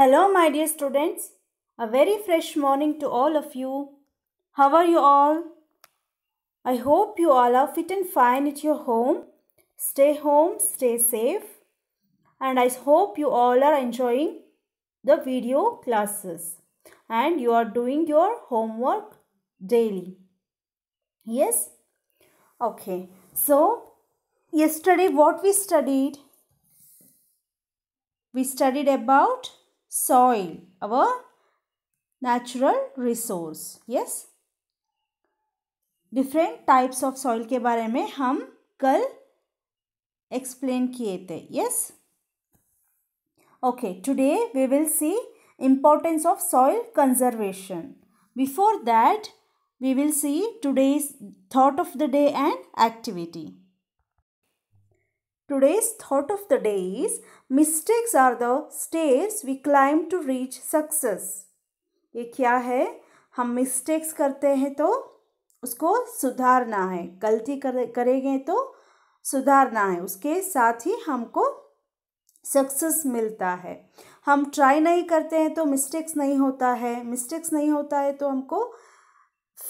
Hello, my dear students. A very fresh morning to all of you. How are you all? I hope you all are fit and fine at your home. Stay home, stay safe. And I hope you all are enjoying the video classes and you are doing your homework daily. Yes? Okay. So, yesterday what we studied? We studied about soil, our natural resource. Yes. different types of soil के बारे में हम कल explain किए थे yes okay today we will see importance of soil conservation before that we will see today's thought of the day and activity Today's thought of the day is mistakes are the stairs we climb to reach success. ये क्या है हम mistakes करते हैं तो उसको सुधारना है गलती कर करेंगे तो सुधारना है उसके साथ ही हमको सक्सेस मिलता है हम ट्राई नहीं करते हैं तो मिस्टेक्स नहीं होता है मिस्टेक्स नहीं होता है तो हमको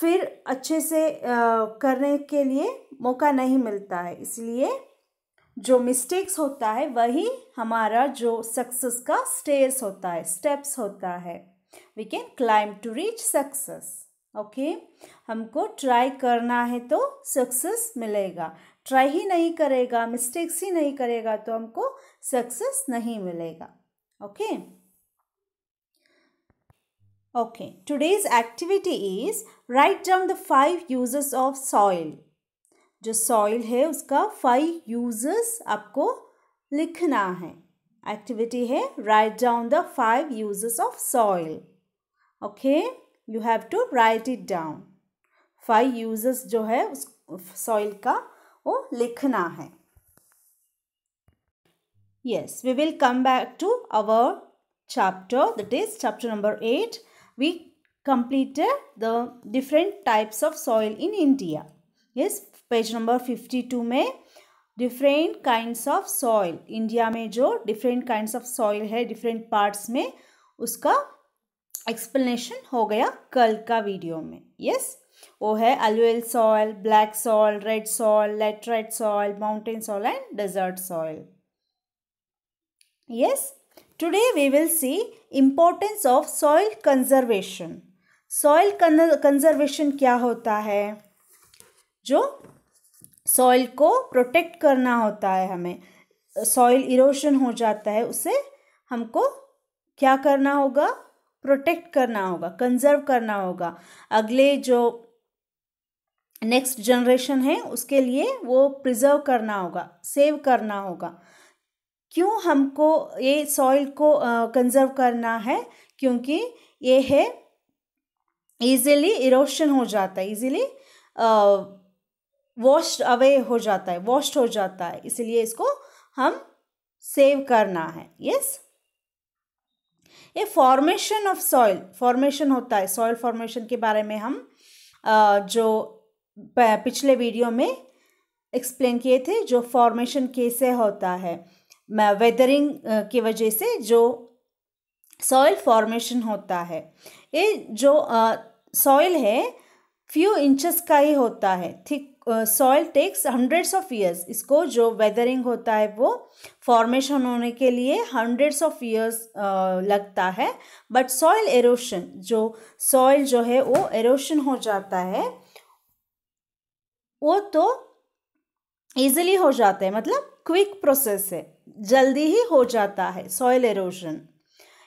फिर अच्छे से आ, करने के लिए मौका नहीं मिलता है इसलिए जो मिस्टेक्स होता है वही हमारा जो सक्सेस का स्टेयर्स होता है स्टेप्स होता है we can climb to reach success okay हमको ट्राई करना है तो सक्सेस मिलेगा ट्राई ही नहीं करेगा मिस्टेक्स ही नहीं करेगा तो हमको सक्सेस नहीं मिलेगा okay okay today's activity is write down the five uses of soil जो सॉइल है उसका फाइव यूजेस आपको लिखना है एक्टिविटी है write down the five uses of soil okay you have to write it down five uses जो है उस सॉइल का वो लिखना है yes we will come back to our chapter that is chapter number eight we completed the different types of soil in India yes page number fifty two में different kinds of soil India में जो different kinds of soil है different parts में उसका explanation हो गया कल का वीडियो में यस yes? वो है alluvial soil black soil red soil laterite soil mountain soil and desert soil yes today we will see importance of soil conservation soil conservation क्या होता है जो सॉइल को प्रोटेक्ट करना होता है हमें सॉइल इरोशन हो जाता है उसे हमको क्या करना होगा प्रोटेक्ट करना होगा कंजर्व करना होगा अगले जो नेक्स्ट जनरेशन है उसके लिए वो प्रिजर्व करना होगा सेव करना होगा क्यों हमको ये सॉइल को कंजर्व करना है क्योंकि ये है इजीली इरोशन हो जाता है इजीली वॉश्ड अवे हो जाता है वॉश्ड हो जाता है इसलिए इसको हम सेव करना है यस ये फॉर्मेशन ऑफ सॉइल फॉर्मेशन होता है सॉइल फॉर्मेशन के बारे में हम जो पिछले वीडियो में एक्सप्लेन किए थे जो फॉर्मेशन कैसे होता है वेदरिंग की वजह से जो सॉइल फॉर्मेशन होता है ये जो सॉइल है फ्यू इंचेस का ही होता है thick soil takes hundreds of years इसको जो वेदरिंग होता है वो फॉर्मेशन होने के लिए हंड्रेड्स ऑफ ईयर्स लगता है बट सॉइल एरोशन जो सॉइल जो है वो एरोशन हो जाता है वो तो ईजिली हो जाता है मतलब क्विक प्रोसेस है जल्दी ही हो जाता है soil erosion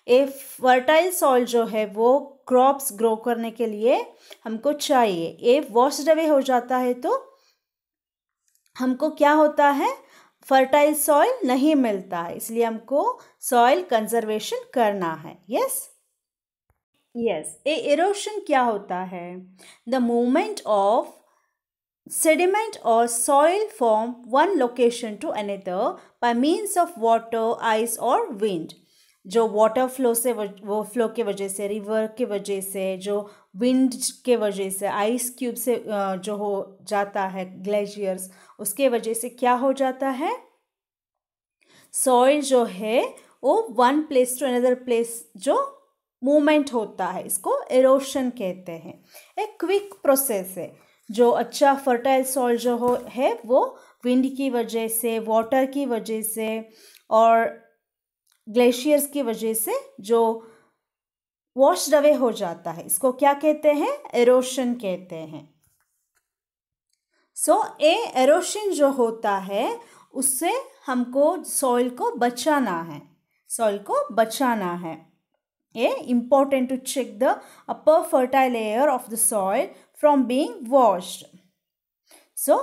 a fertile soil जो है वो क्रॉप्स ग्रो करने के लिए हमको चाहिए ए वॉश्ड अवे हो जाता है तो हमको क्या होता है फर्टाइल सॉइल नहीं मिलता है इसलिए हमको सॉइल कंजर्वेशन करना है यस यस ए इरोशन क्या होता है द मूवमेंट ऑफ सेडिमेंट और soil from one location to another by means of water ice और विंड जो वाटर फ्लो से वो फ्लो के वजह से रिवर के वजह से जो विंड के वजह से आइस क्यूब से जो हो जाता है ग्लेशियर्स उसके वजह से क्या हो जाता है सॉइल जो है वो one place to another place जो मूवमेंट होता है इसको एरोशन कहते हैं एक क्विक प्रोसेस है जो अच्छा फर्टाइल सॉइल जो हो है वो विंड की वजह से वाटर की वजह से और ग्लेशियर्स की वजह से जो वॉश्ड अवे हो जाता है इसको क्या कहते हैं एरोशन कहते हैं सो ए एरोशन जो होता है उससे हमको सॉइल को बचाना है सॉइल को बचाना है a important to check the upper fertile layer of the soil from being washed so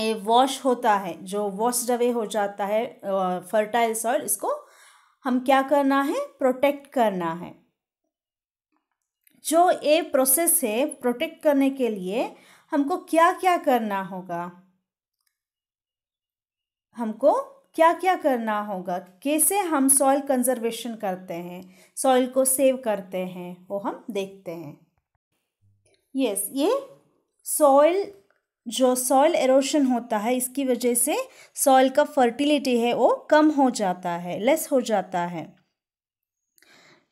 a wash होता है जो वॉश्ड अवे हो जाता है फर्टाइल सॉइल इसको हम क्या करना है प्रोटेक्ट करना है जो ये प्रोसेस है प्रोटेक्ट करने के लिए हमको क्या क्या करना होगा हमको क्या क्या करना होगा कैसे हम सॉइल कंजर्वेशन करते हैं सॉइल को सेव करते हैं वो हम देखते हैं यस yes, ये सॉइल जो सॉइल एरोशन होता है इसकी वजह से सॉइल का फर्टिलिटी है वो कम हो जाता है लेस हो जाता है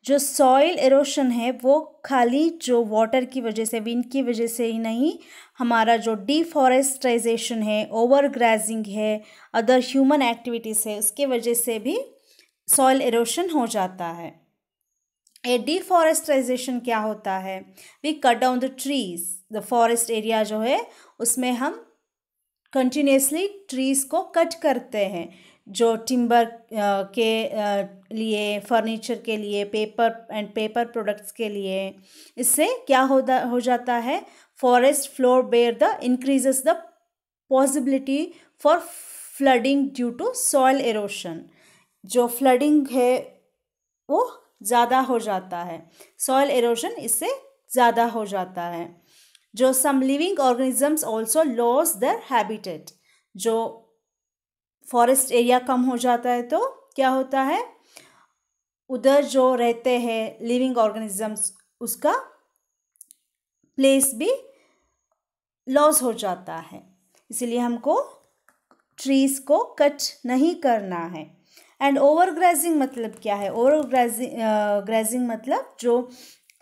जो सॉइल एरोशन है वो खाली जो वाटर की वजह से विंड की वजह से ही नहीं हमारा जो डिफॉरेस्टाइजेशन है ओवर ग्रेजिंग है अदर ह्यूमन एक्टिविटीज़ है उसके वजह से भी सॉइल एरोशन हो जाता है ए डिफॉरेस्टाइजेशन क्या होता है we cut down the trees the forest area जो है उसमें हम कंटिन्यूसली ट्रीज़ को कट करते हैं जो टिम्बर के लिए फर्नीचर के लिए पेपर एंड पेपर प्रोडक्ट्स के लिए इससे क्या हो हो जाता है forest floor bare the increases the possibility for flooding due to soil erosion जो फ्लडिंग है वो ज़्यादा हो जाता है सॉयल एरोशन इससे ज़्यादा हो जाता है जो some living organisms also loss their habitat जो फॉरेस्ट एरिया कम हो जाता है तो क्या होता है उधर जो रहते हैं लिविंग ऑर्गेनिजम्स उसका प्लेस भी लॉस हो जाता है इसलिए हमको ट्रीज़ को कट नहीं करना है एंड ओवर ग्रेजिंग मतलब क्या है ओवर ग्रेजिंग ग्रेजिंग मतलब जो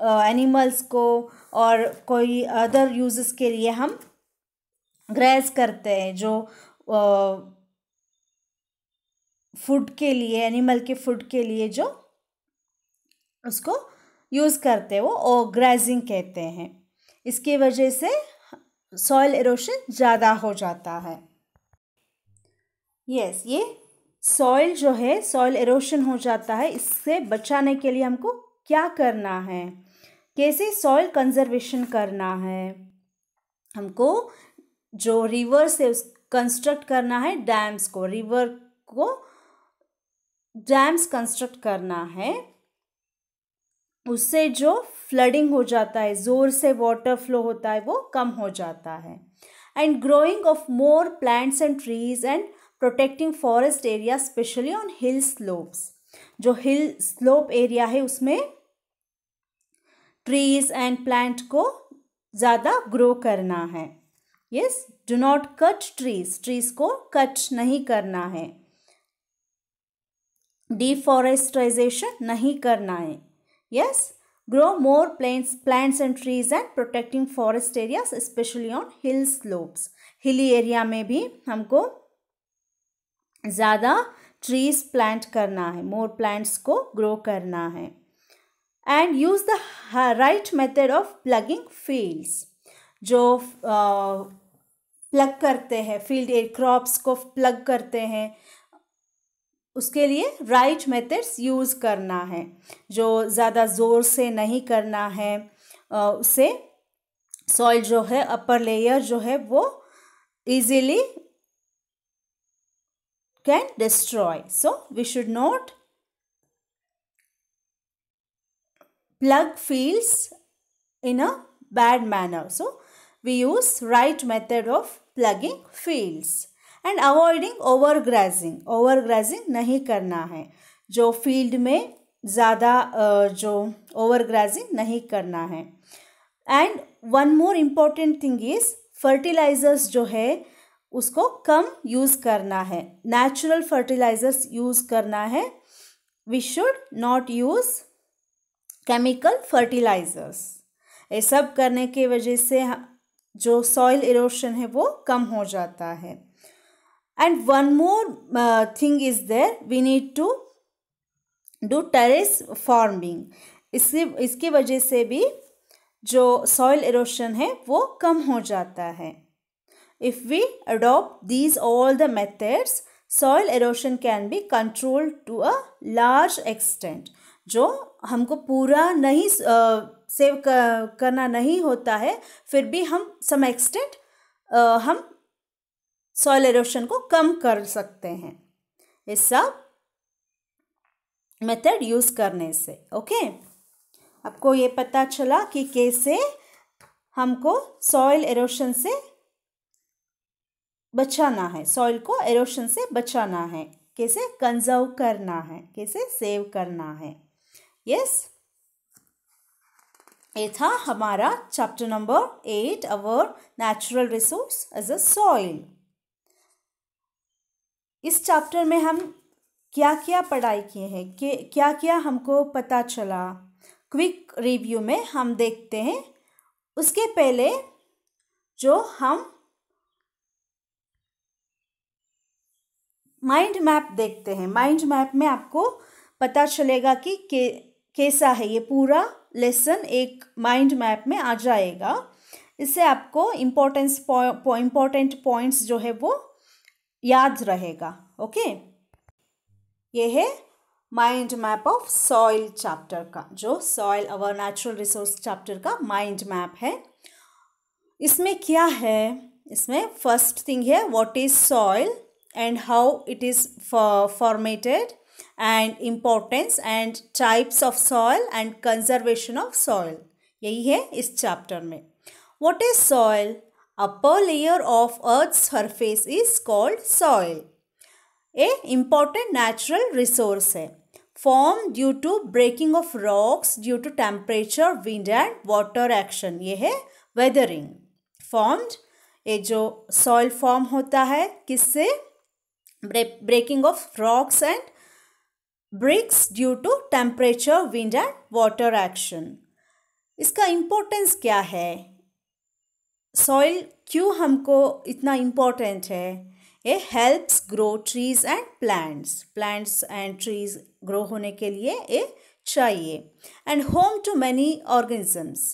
एनिमल्स को और कोई अदर यूज़ के लिए हम ग्रेस करते हैं जो फूड के लिए एनिमल के फूड के लिए जो उसको यूज़ करते हैं वो ओ ग्रेजिंग कहते हैं इसकी वजह से सॉइल एरोशन ज़्यादा हो जाता है यस yes, ये सॉइल जो है सॉइल एरोशन हो जाता है इससे बचाने के लिए हमको क्या करना है कैसे सॉइल कंजर्वेशन करना है हमको जो रिवर से उस कंस्ट्रक्ट करना है डैम्स को रिवर को डैम्स कंस्ट्रक्ट करना है उससे जो फ्लडिंग हो जाता है ज़ोर से वाटर फ्लो होता है वो कम हो जाता है and growing of more plants and trees and protecting forest area specially on hill slopes जो हिल स्लोप एरिया है उसमें ट्रीज एंड प्लांट को ज़्यादा ग्रो करना है yes do not cut trees trees को कट नहीं करना है डिफॉरेस्टाइजेशन नहीं करना है yes grow more plains plants and trees and protecting forest area specially on hill slope hilly area में भी हमको ज़्यादा ट्रीज प्लांट करना है मोर प्लांट्स को ग्रो करना है and use the right method of plugging fields जो प्लग करते हैं फील्ड क्रॉप्स को प्लग करते हैं उसके लिए राइट मेथड्स यूज़ करना है जो ज़्यादा ज़ोर से नहीं करना है उसे सॉइल जो है अपर लेयर जो है वो easily can destroy so we should not plug fields in a bad manner. So, we use right method of plugging fields and avoiding overgrazing. Overgrazing नहीं करना है जो फील्ड में ज़्यादा जो ओवरग्राजिंग नहीं करना है and one more important thing is fertilizers जो है उसको कम यूज़ करना है नेचुरल फर्टिलाइज़र्स यूज़ करना है we should not use chemical fertilizers ये सब करने के वजह से जो सॉइल इरोशन है वो कम हो जाता है and one more thing is there we need to do terrace farming इसके इसकी वजह से भी जो सॉइल इरोशन है वो कम हो जाता है if we adopt these all the methods soil erosion can be control to a large extent जो हमको पूरा नहीं सेव करना नहीं होता है फिर भी हम सम एक्सटेंट हम सॉयल एरोशन को कम कर सकते हैं ये सब मेथड यूज़ करने से ओके आपको ये पता चला कि कैसे हमको सॉइल एरोशन से बचाना है सॉइल को एरोशन से बचाना है कैसे कंजर्व करना है कैसे सेव करना है यस ये था हमारा chapter number eight our natural resource as a soil इस चैप्टर में हम क्या क्या पढ़ाई किए हैं क्या क्या हमको पता चला क्विक रिव्यू में हम देखते हैं उसके पहले जो हम माइंड मैप देखते हैं माइंड मैप में आपको पता चलेगा कि के कैसा है ये पूरा लेसन एक माइंड मैप में आ जाएगा इससे आपको इम्पोर्टेंस इम्पोर्टेंट पॉइंट्स जो है वो याद रहेगा ओके ये है mind map of soil chapter का जो सॉइल और नेचुरल रिसोर्स चैप्टर का माइंड मैप है इसमें क्या है इसमें फर्स्ट थिंग है what is soil and how it is formatted and importance and types of soil and conservation of soil यही है इस चैप्टर में what is soil upper layer of earth surface is called soil a important natural resource है form due to breaking of rocks due to temperature wind and water action ये है weathering formed ये जो soil form होता है किससे breaking of rocks and bricks due to temperature wind and water action इसका importance क्या है सॉइल क्यों हमको इतना इम्पोर्टेंट है ये helps grow trees and plants plants and trees grow होने के लिए ये चाहिए and home to many organisms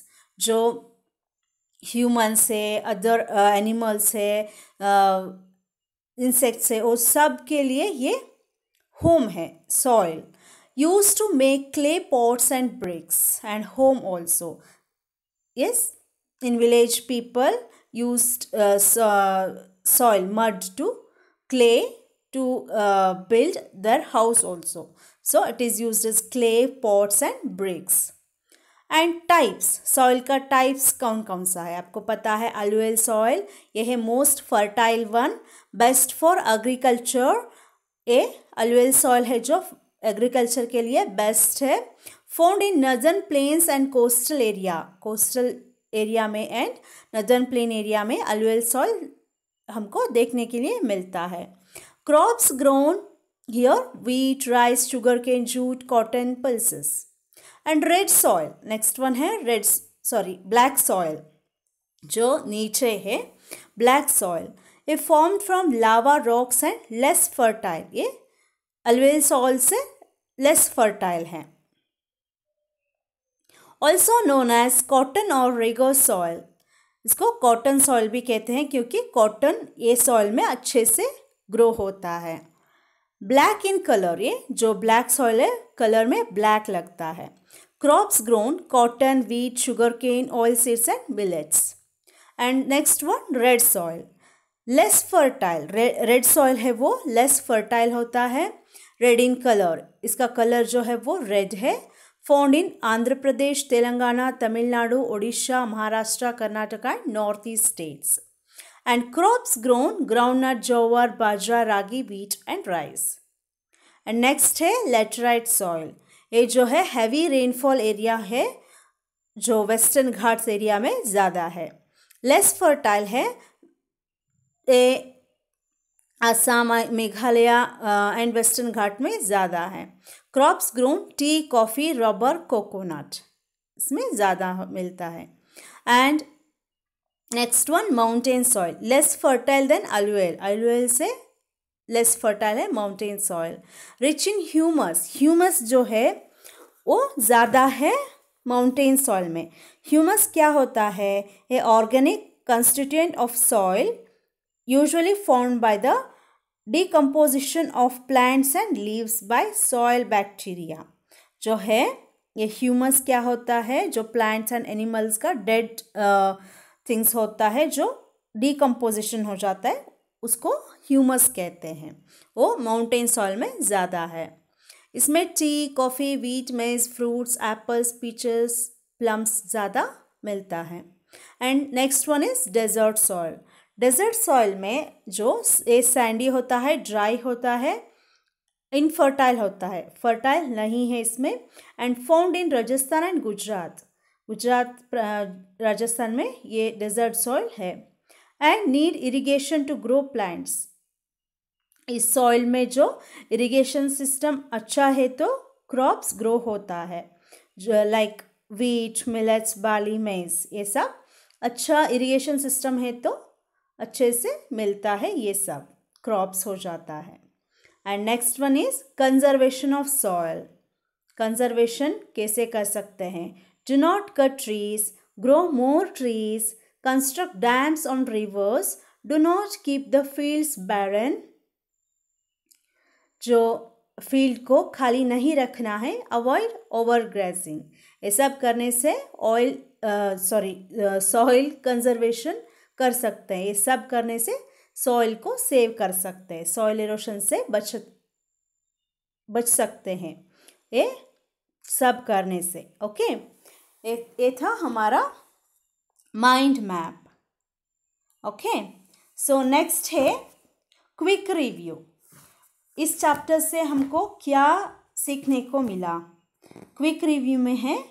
जो ह्यूमन्स है अदर एनिमल्स uh, है इंसेक्ट्स uh, है वो सब के लिए ये होम है soil use to make clay pots and bricks and home also yes in village people use soil mud to clay to build their house also so it is use is clay pots and bricks and types soil का types कौन कौन सा है आपको पता है अलुअल soil यह है most fertile one best for agriculture a alluvial soil है जो एग्रीकल्चर के लिए बेस्ट है फाउंड इन नजन plains and coastal area coastal area में एंड नजन प्लेन एरिया में अलवेल सॉइल हमको देखने के लिए मिलता है crops grown here wheat rice sugar cane jute cotton pulses and red soil next one है रेड सॉरी ब्लैक सॉयल जो नीचे है ब्लैक सॉयल ये form from lava rocks and less fertile ये अलवेल सॉल से लेस फर्टाइल हैं also known as cotton और regur soil इसको कॉटन सॉयल भी कहते हैं क्योंकि कॉटन ये सॉयल में अच्छे से ग्रो होता है ब्लैक इन कलर ये जो ब्लैक सॉयल है कलर में ब्लैक लगता है crops grown cotton wheat sugar cane oil seeds and millets and next one red soil less fertile red soil है वो लेस फर्टाइल होता है रेड इन कलर इसका कलर जो है वो रेड है found in Andhra Pradesh Telangana Tamil Nadu Odisha Maharashtra Karnataka and north east states and crops grown groundnut jowar bajra ragi wheat and rice and next है लेटराइट सॉइल ये जो है हैवी रेनफॉल एरिया है जो वेस्टर्न घाट्स एरिया में ज़्यादा है लेस फर्टाइल है ए असम मेघालय एंड वेस्टर्न घाट में ज़्यादा है crops grown tea coffee rubber coconut इसमें ज़्यादा मिलता है and next one mountain soil less fertile than alluvial alluvial से लेस फर्टाइल है mountain soil rich in humus humus जो है वो ज़्यादा है माउंटेन सॉइल में ह्यूमस क्या होता है a organic constituent of soil usually form by the decomposition of plants and leaves by soil bacteria जो है ये ह्यूमस क्या होता है जो प्लांट्स एंड एनिमल्स का डेड थिंग्स uh, होता है जो डिकम्पोजिशन हो जाता है उसको ह्यूमस कहते हैं वो माउंटेन सॉइल में ज़्यादा है इसमें tea coffee wheat maize fruits apples peaches plums ज़्यादा मिलता है and next one is desert soil desert soil में जो ये सैंडी होता है ड्राई होता है इनफर्टाइल होता है फर्टाइल नहीं है इसमें and found in Rajasthan and Gujarat Gujarat Rajasthan में ये डेजर्ट सॉइल है and need irrigation to grow plants इस सॉइल में जो इरिगेशन सिस्टम अच्छा है तो क्रॉप्स ग्रो होता है लाइक वीट मिलेट्स बाली मेज ये सब अच्छा इरिगेशन सिस्टम है तो अच्छे से मिलता है ये सब क्रॉप्स हो जाता है and next one is conservation of soil conservation कैसे कर सकते हैं do not cut trees grow more trees construct dams on rivers do not keep the fields barren जो फील्ड को खाली नहीं रखना है अवॉइड ओवर ग्रेजिंग ये सब करने से ऑयल सॉरी सॉइल कंजर्वेशन कर सकते हैं ये सब करने से सॉइल को सेव कर सकते हैं सॉइल इरोशन से बच बच सकते हैं ये सब करने से ओके ये था हमारा mind map okay so next है क्विक रिव्यू इस चैप्टर से हमको क्या सीखने को मिला क्विक रिव्यू में है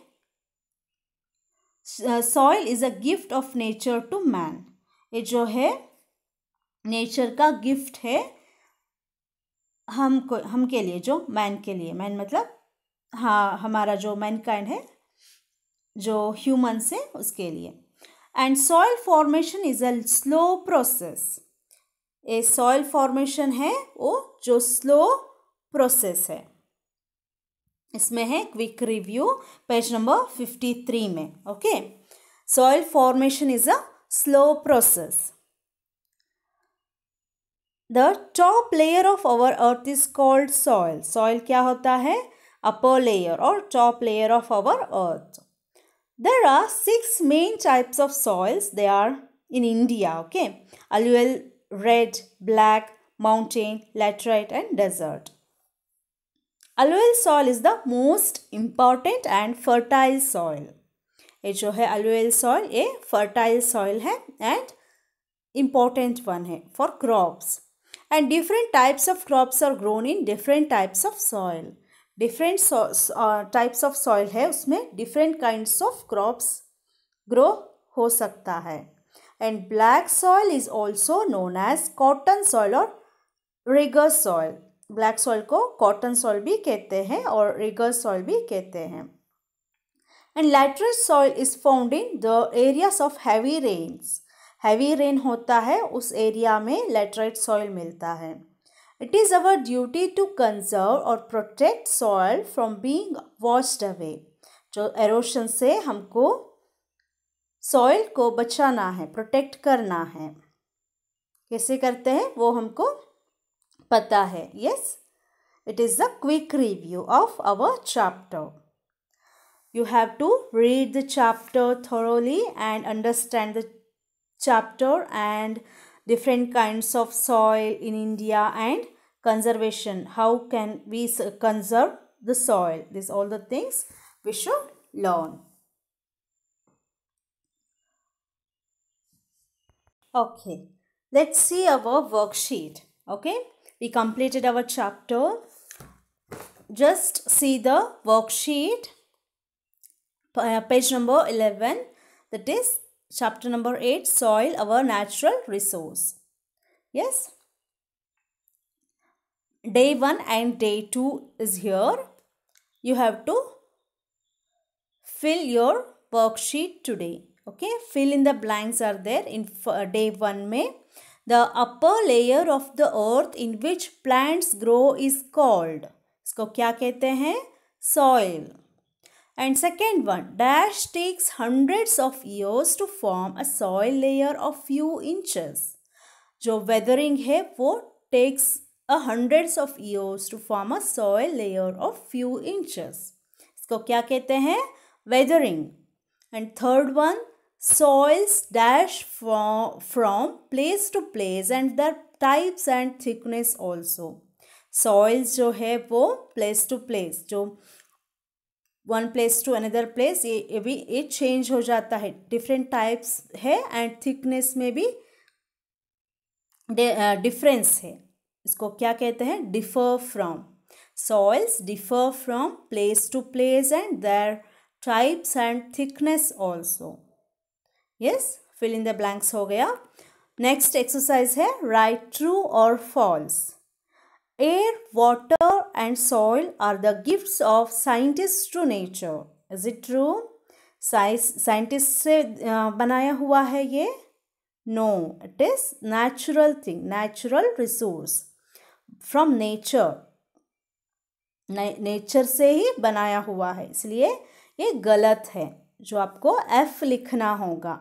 soil is a gift of nature to man ये जो है नेचर का गिफ्ट है को हम के लिए जो मैन के लिए मैन मतलब हाँ हमारा जो मैनकाइंड है जो ह्यूमन से उसके लिए and soil formation is a slow process ये सॉइल फॉर्मेशन है वो जो स्लो प्रोसेस है इसमें है quick review page number fifty three में okay soil formation is a slow process. The top layer of our earth is called soil. Soil क्या होता है Upper layer or top layer of our earth. There are six main types of soils. They are in India, okay? Alluvial, red, black, mountain, laterite and desert. Alluvial soil is the most important and fertile soil. ये जो है alluvial soil ये fertile soil है and important one है for crops and different types of crops are grown in different types of soil different types of soil है उसमें different kinds of crops grow हो सकता है and black soil is also known as cotton soil और regur soil black soil को cotton soil भी कहते हैं और रिगर सॉइल भी कहते हैं and lateral soil is found in the areas of heavy rains heavy rain होता है उस एरिया में लेटराइट सॉइल मिलता है it is our duty to conserve और protect soil from being washed away जो एरोशन से हमको सॉइल को बचाना है प्रोटेक्ट करना है कैसे करते हैं वो हमको पता है yes it is the quick review of our chapter you have to read the chapter thoroughly and understand the chapter and different kinds of soil in India and conservation. How can we conserve the soil? These all the things we should learn. Okay, let's see our worksheet. Okay, we completed our chapter. Just see the worksheet page number 11 that is chapter number 8 soil our natural resource yes day 1 and day 2 is here you have to fill your worksheet today okay fill in the blanks are there in day 1 may the upper layer of the earth in which plants grow is called इसको क्या कहते हैं soil And second one, dash takes hundreds of years to form a soil layer of few inches. जो weathering है वो takes a hundreds of years to form a soil layer of few inches. इसको क्या कहते हैं weathering. And third one, soils dash from, from place to place and their types and thickness also. Soils जो है वो place to place जो one place to another place ये ये भी ये चेंज हो जाता है डिफरेंट टाइप्स है एंड थिकनेस में भी डिफरेंस है इसको क्या कहते हैं differ from soils differ from place to place and there types and thickness also yes fill in the blanks हो गया नेक्स्ट एक्सरसाइज है राइट ट्रू और false Air, water and soil are the gifts of scientists to nature. Is it true? Scientist से uh, बनाया हुआ है ये no it is natural thing natural resource from nature nature से ही बनाया हुआ है इसलिए ये गलत है जो आपको एफ लिखना होगा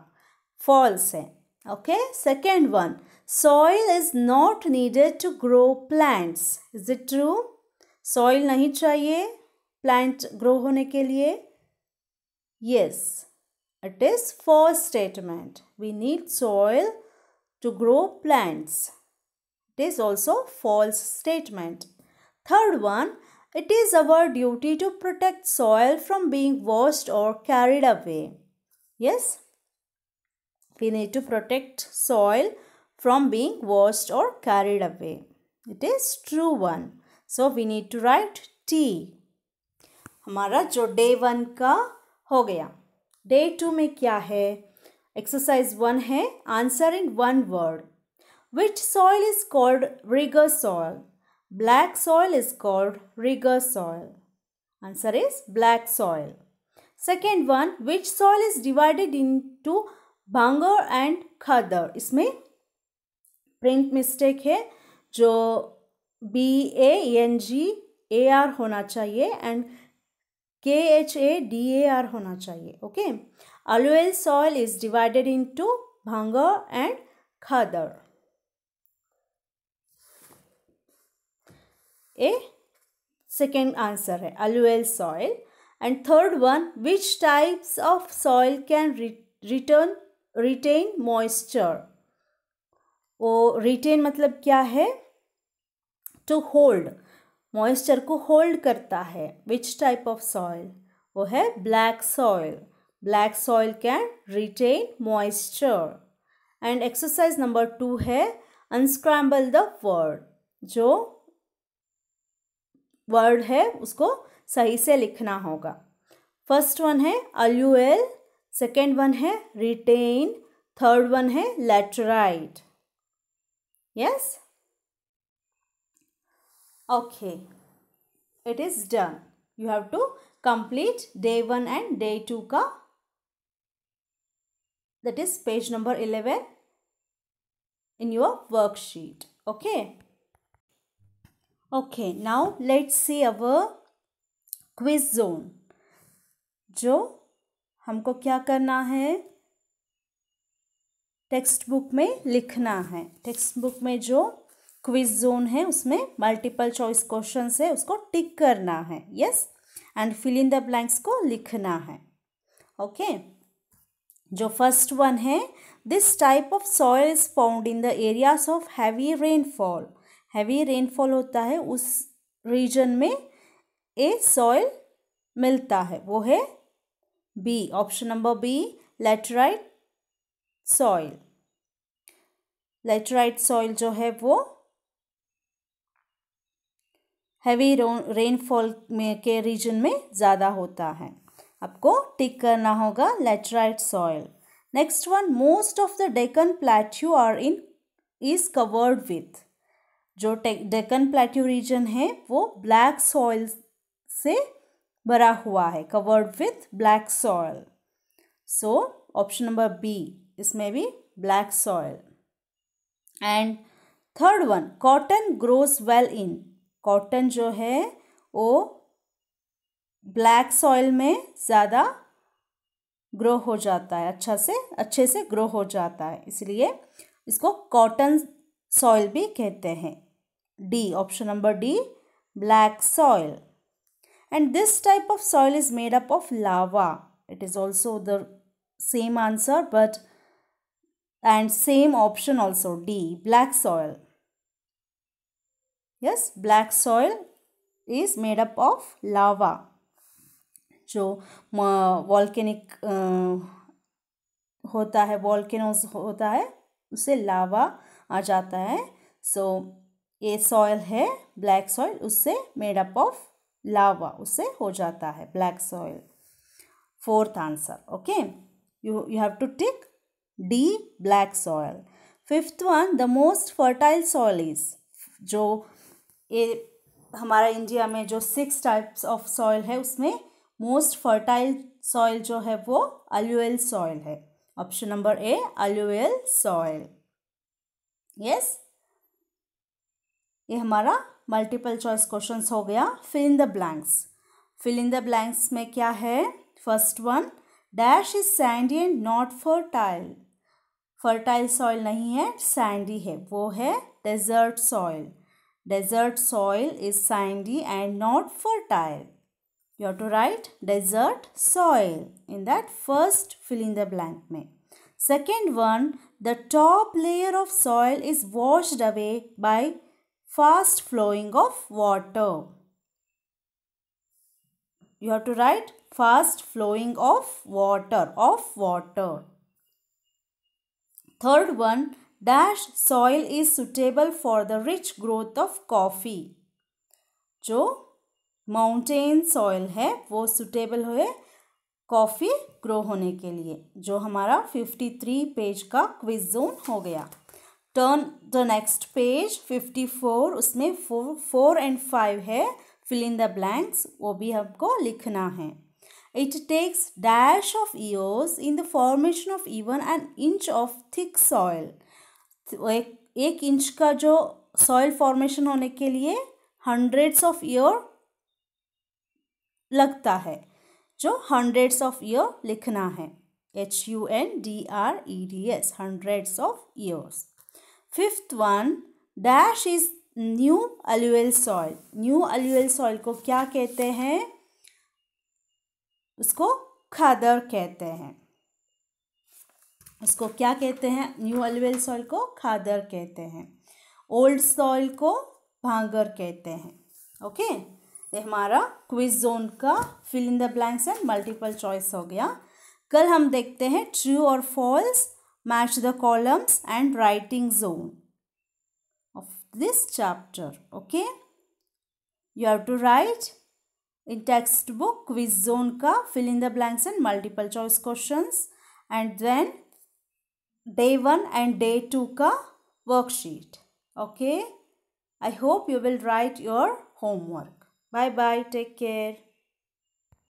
फॉल्स है Okay, second one. Soil is not needed to grow plants. Is it true? Soil नहीं चाहिए plant grow होने के लिए? Yes, it is false statement. We need soil to grow plants. It is also false statement. Third one, it is our duty to protect soil from being washed or carried away. Yes, we need to protect soil from being washed or carried away. It is true one. So we need to write T. हमारा जो day one का हो गया day to में क्या है exercise one है answer in one word which soil is called regur soil black soil is called regur soil answer is black soil Second one, which soil is divided into bhangar and khadar इसमें print mistake है जो B A N G A R होना चाहिए and K H A D A R होना चाहिए okay alluvial soil is divided into bhangar and khadar a second answer है alluvial soil and third one which types of soil can return retain moisture वो retain मतलब क्या है to hold moisture को hold करता है विच टाइप ऑफ सॉइल वो है black soil black soil can retain moisture and exercise number two है अनस्क्रैम्बल द वर्ड जो वर्ड है उसको सही से लिखना होगा फर्स्ट वन है अल्यूएल सेकेंड वन है रिटेन थर्ड वन है laterite yes okay it is done you have to complete day one and day two का that is page number eleven in your worksheet okay okay now let's see our quiz zone जो हमको क्या करना है text book में लिखना है text book में जो क्विज जोन है उसमें मल्टीपल चॉइस क्वेश्चन है उसको टिक करना है yes and fill in the blanks को लिखना है ओके जो फर्स्ट वन है this type of soil is found in the areas of heavy rainfall heavy rainfall होता है उस रीजन में ए सॉयल मिलता है वो है B. Option number B. Laterite soil. Laterite soil जो है वो हैवी रेनफॉल में के रीजन में ज़्यादा होता है आपको टिक करना होगा laterite soil next one most of the Deccan plateau are in is covered with जो डेकन प्लेट्यू रीजन है वो ब्लैक सॉइल से भरा हुआ है covered with black soil so option number B इसमें भी black soil and third one cotton grows well in cotton जो है वो ब्लैक सॉयल में ज़्यादा ग्रो हो जाता है अच्छा से अच्छे से ग्रो हो जाता है इसलिए इसको कॉटन सॉइल भी कहते हैं D option number D black soil And this type of soil is made up of lava. It is also the same answer but and same option also D. Black soil. Yes, black soil is made up of lava. जो volcanic होता है volcanoes होता है उसे lava आ जाता है so, ये soil है black soil. उससे made up of लावा उससे हो जाता है black soil fourth answer okay you you have to tick D black soil fifth one the most fertile soil is जो ये हमारा इंडिया में जो सिक्स टाइप्स ऑफ सॉइल है उसमें मोस्ट फर्टाइल सॉइल जो है वो अल्यूएल सॉइल है option number A alluvial soil yes ये हमारा मल्टीपल चॉइस क्वेश्चन हो गया fill in the blanks fill in the blanks में क्या है first one dash is sandy and not fertile fertile soil नहीं है सैंडी है वो है desert soil desert soil is sandy and not fertile you have to write desert soil in that first fill in the blank में second one the top layer of soil is washed away by fast flowing of water. You have to write fast flowing of water, of water. Third one, dash soil is suitable for the rich growth of coffee. jo mountain soil hai wo suitable hai coffee grow hone ke liye jo hamara 53 page ka quiz zone ho gaya turn the next page fifty four उसमें four four and five है fill in the blanks वो भी हमको लिखना है it takes dash of years in the formation of even an inch of thick soil. तो एक, एक इंच का जो सॉइल फॉर्मेशन होने के लिए हंड्रेड्स ऑफ ईयर लगता है जो हंड्रेड्स ऑफ ईयर लिखना है H U N D R E D S hundreds of years fifth one dash is new alluvial soil new alluvial soil को क्या कहते हैं उसको खादर कहते हैं उसको क्या कहते हैं न्यू अल्यूएल सॉइल को खादर कहते हैं ओल्ड सॉइल को भांगर कहते हैं ओके ये हमारा क्विज जोन का fill in the blanks and multiple choice हो गया कल हम देखते हैं ट्रू और false match the columns and writing zone of this chapter. Okay. You have to write in textbook quiz zone ka fill in the blanks and multiple choice questions and then day 1 and day 2 ka worksheet. Okay. I hope you will write your homework. Bye bye. Take care.